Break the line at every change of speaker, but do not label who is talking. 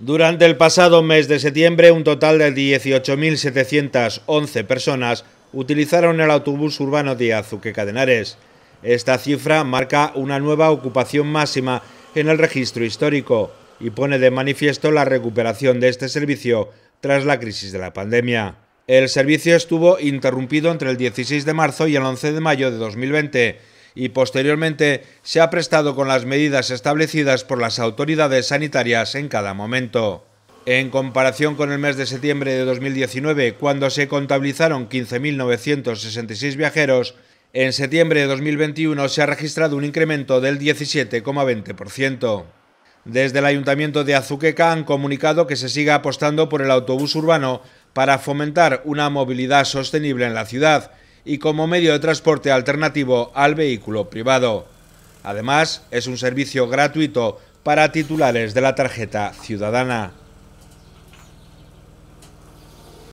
Durante el pasado mes de septiembre, un total de 18.711 personas utilizaron el autobús urbano de Azuque Cadenares. Esta cifra marca una nueva ocupación máxima en el registro histórico y pone de manifiesto la recuperación de este servicio tras la crisis de la pandemia. El servicio estuvo interrumpido entre el 16 de marzo y el 11 de mayo de 2020 y posteriormente se ha prestado con las medidas establecidas por las autoridades sanitarias en cada momento. En comparación con el mes de septiembre de 2019, cuando se contabilizaron 15.966 viajeros, en septiembre de 2021 se ha registrado un incremento del 17,20%. Desde el Ayuntamiento de Azuqueca han comunicado que se sigue apostando por el autobús urbano para fomentar una movilidad sostenible en la ciudad y como medio de transporte alternativo al vehículo privado. Además, es un servicio gratuito para titulares de la tarjeta ciudadana.